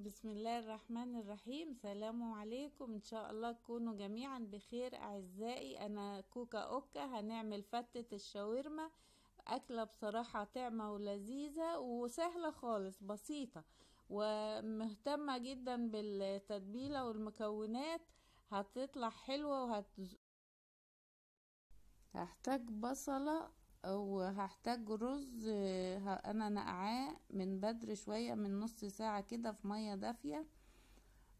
بسم الله الرحمن الرحيم سلام عليكم ان شاء الله تكونوا جميعا بخير اعزائي انا كوكا اوكا هنعمل فتة الشاورما اكلة بصراحة طعمة ولذيذة وسهلة خالص بسيطة ومهتمة جدا بالتتبيلة والمكونات هتطلع حلوة وهت هحتاج بصلة وهحتاج رز آه، انا نقعاه من بدر شوية من نص ساعة كده في مية دافية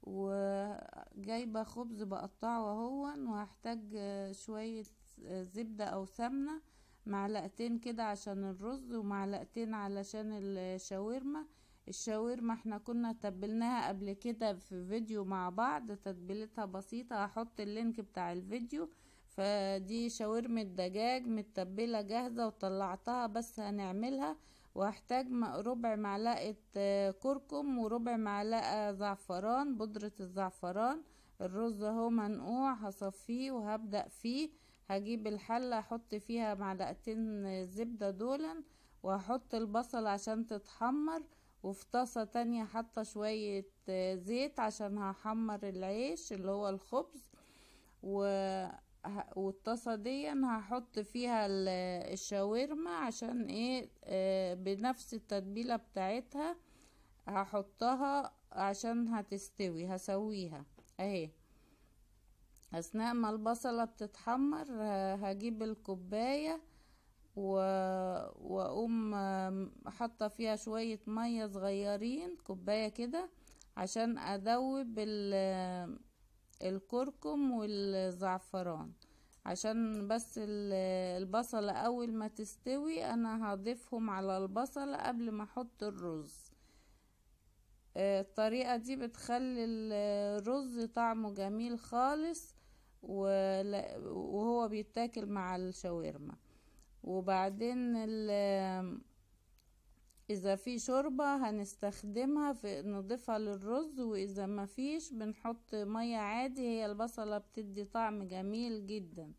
وجايبة خبز بقطعه اهون وهحتاج آه، شوية آه، زبدة او سمنة معلقتين كده عشان الرز ومعلقتين علشان الشاورما الشاورما احنا كنا تبلناها قبل كده في فيديو مع بعض تتبيلتها بسيطة هحط اللينك بتاع الفيديو فدي شاورما الدجاج متبلة جاهزة وطلعتها بس هنعملها وهحتاج ربع معلقة آه، كركم وربع معلقة زعفران بودرة الزعفران الرز اهو منقوع هصفيه وهبدأ فيه هجيب الحلة احط فيها معلقتين آه، زبدة دولا وهحط البصل عشان تتحمر وفي طاسة تانية حاطة شوية آه، زيت عشان هحمر العيش اللي هو الخبز و والطاسة دي هحط فيها الشاورما عشان ايه آه، بنفس التتبيلة بتاعتها هحطها عشان هتستوي هسويها اهي اثناء ما البصلة بتتحمر هجيب الكوباية واقوم حاطه فيها شويه ميه صغيرين كوبايه كده عشان ادوب ال... الكركم والزعفران عشان بس البصلة اول ما تستوي انا هضيفهم على البصلة قبل ما احط الرز آه، الطريقة دي بتخلي الرز طعمه جميل خالص وهو بيتاكل مع الشاورما وبعدين اذا في شوربة هنستخدمها في نضيفها للرز واذا ما فيش بنحط مية عادي هي البصلة بتدي طعم جميل جدا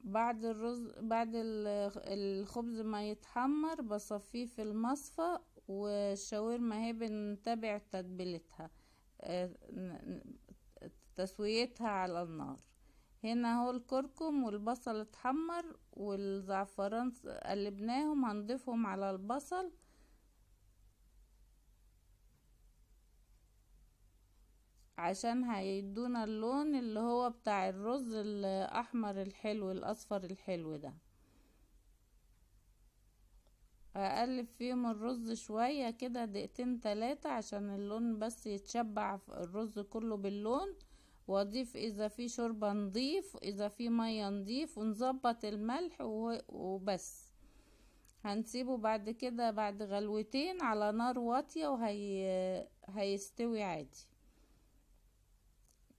بعد الرز بعد الخبز ما يتحمر بصفيه في المصفى والشاورما اهي بنتابع تتبيلتها آه، تسويتها على النار هنا اهو الكركم والبصل اتحمر والزعفران قلبناهم هنضيفهم على البصل عشان هيدونا اللون اللي هو بتاع الرز الاحمر الحلو الاصفر الحلو ده هقلب فيهم الرز شوية كده دقيقتين تلاتة عشان اللون بس يتشبع الرز كله باللون واضيف اذا في شوربة نضيف اذا في مية نضيف ونظبط الملح وبس هنسيبه بعد كده بعد غلوتين على نار واطية وهي هيستوي عادي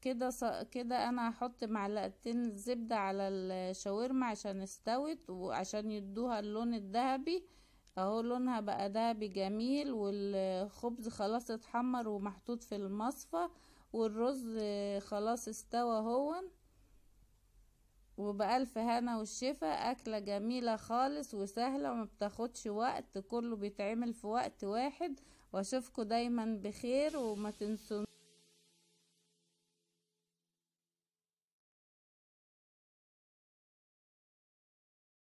كده ص... كده انا هحط معلقتين زبدة على الشاورما عشان استوت وعشان يدوها اللون الذهبي اهو لونها بقى ذهبي جميل والخبز خلاص اتحمر ومحطوط في المصفى والرز خلاص استوى هو وبألف هنا والشفا أكلة جميلة خالص وسهلة وما بتاخدش وقت كله بيتعمل في وقت واحد واشوفكم دايما بخير وما تنسون